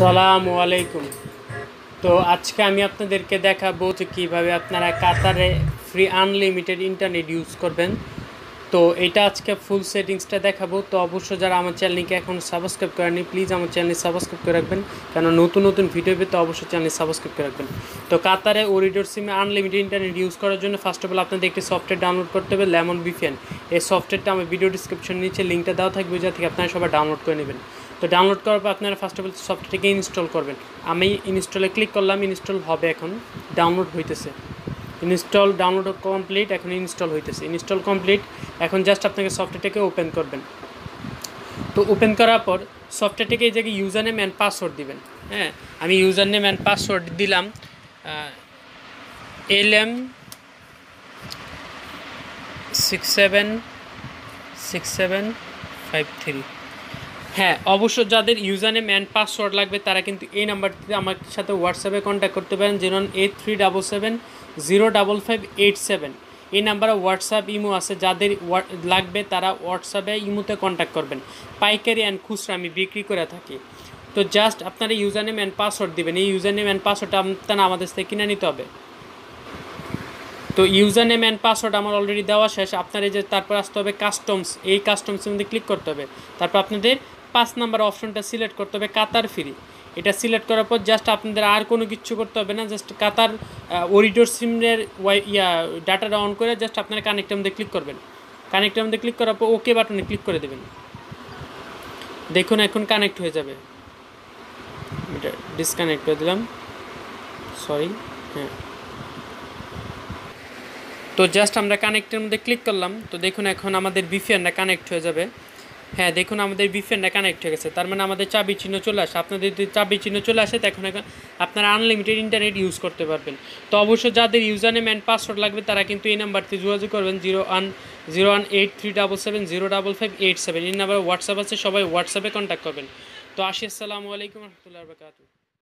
আসসালামু আলাইকুম তো আজকে আমি আপনাদেরকে দেখাবো যে কীভাবে আপনারা কাতারে ফ্রি আনলিমিটেড ইন্টারনেট ইউজ করবেন তো এটা আজকে ফুল সেটিংসটা দেখাবো তো অবশ্যই যারা আমার চ্যানেলকে এখন সাবস্ক্রাইব করেনি প্লিজ আমার চ্যানেল সাবস্ক্রাইব করে রাখবেন কেন নতুন নতুন ভিডিও পেতে অবশ্যই চ্যানেল সাবস্ক্রাইব করে রাখবেন তো কাতারে ওরিডোর সিমে আনলিমিটেড ইন্টারনেট ইউজ করার জন্য ফার্স্ট অফ অল আপনাদের একটি সফটওয়্যার ডাউনলোড করতে হবে লেমন বিফেন এই সফটওয়্যারটা আমার ভিডিও ডিসক্রিপশন নিচে লিঙ্কটা দেওয়া থাকবে যা থেকে আপনারা সবাই ডাউনলোড করে নেবেন তো ডাউনলোড করার পর আপনারা ফার্স্ট অফ অল সফটওয়্যারটিকে ইনস্টল করবেন আমি ইনস্টলে ক্লিক করলাম ইনস্টল হবে এখন ডাউনলোড হইতেছে ইনস্টল ডাউনলোড কমপ্লিট এখন ইনস্টল হইতেছে ইনস্টল কমপ্লিট এখন জাস্ট আপনাকে সফটওয়্যারটিকে ওপেন করবেন তো ওপেন করার পর সফটওয়্যারটিকে এই জায়গায় ইউজার নেম অ্যান্ড পাসওয়ার্ড দিবেন হ্যাঁ আমি ইউজার নেম অ্যান্ড পাসওয়ার্ড দিলাম L M six seven six seven five three হ্যাঁ অবশ্য যাদের ইউজার নেম অ্যান্ড পাসওয়ার্ড লাগবে তারা কিন্তু এই নাম্বারটিতে আমার সাথে হোয়াটসঅ্যাপে কন্ট্যাক্ট করতে পারেন zero eight three double seven zero double five eight seven এই নাম্বারে হোয়াটসঅ্যাপ ইমো আছে যাদের লাগবে তারা হোয়াটসঅ্যাপে ইমোতে কন্ট্যাক্ট করবেন পাইকারি অ্যান্ড খুচরা আমি বিক্রি করে থাকি তো জাস্ট আপনারা ইউজার নেম অ্যান্ড পাসওয়ার্ড দেবেন এই ইউজার নেম অ্যান্ড পাসওয়ার্ডটা আপনারা আমাদের থেকে কিনে নিতে হবে তো ইউজার নেম অ্যান্ড পাসওয়ার্ড আমার অলরেডি দেওয়া শেষ আপনার এই যে তারপর আসতে হবে কাস্টমস এই কাস্টমসের মধ্যে ক্লিক করতে হবে তারপর আপনাদের পাঁচ নাম্বার অপশনটা সিলেক্ট করতে হবে কাতার ফ্রি এটা সিলেক্ট করার পর জাস্ট আপনাদের আর কোনো কিছু করতে হবে না জাস্ট কাতার ওরিডোর সিমের ওয়াই ইয়া ডাটাটা অন করে জাস্ট আপনারা কানেক্টের মধ্যে ক্লিক করবেন কানেক্টের মধ্যে ক্লিক করার পর ওকে বাটনে ক্লিক করে দেবেন দেখুন এখন কানেক্ট হয়ে যাবে এটা ডিসকানেক্ট করে দিলাম সরি হ্যাঁ তো জাস্ট আমরা কানেক্টের মধ্যে ক্লিক করলাম তো দেখুন এখন আমাদের বিফিয়ানটা কানেক্ট হয়ে যাবে হ্যাঁ দেখুন আমাদের বিফেনটা কানেক্ট হয়ে গেছে তার মানে আমাদের চাবি চিহ্ন চলে আসে আপনাদের যদি চাবি চিহ্ন চলে আসে তখন এখন আপনারা আনলিমিটেড ইন্টারনেট ইউজ করতে পারবেন তো অবশ্য যাদের ইউজার নেম অ্যান্ড পাসওয়ার্ড লাগবে তারা কিন্তু এই নাম্বারটি যোগাযোগ করবেন zero one zero one eight three double seven zero double five eight seven এই নাম্বারে হোয়াটসঅ্যাপ আছে সবাই হোয়াটসঅ্যাপে কন্ট্যাক্ট করবেন তো আসি আসসালামু আলাইকুম রহমতুল্লাহ বরকাতু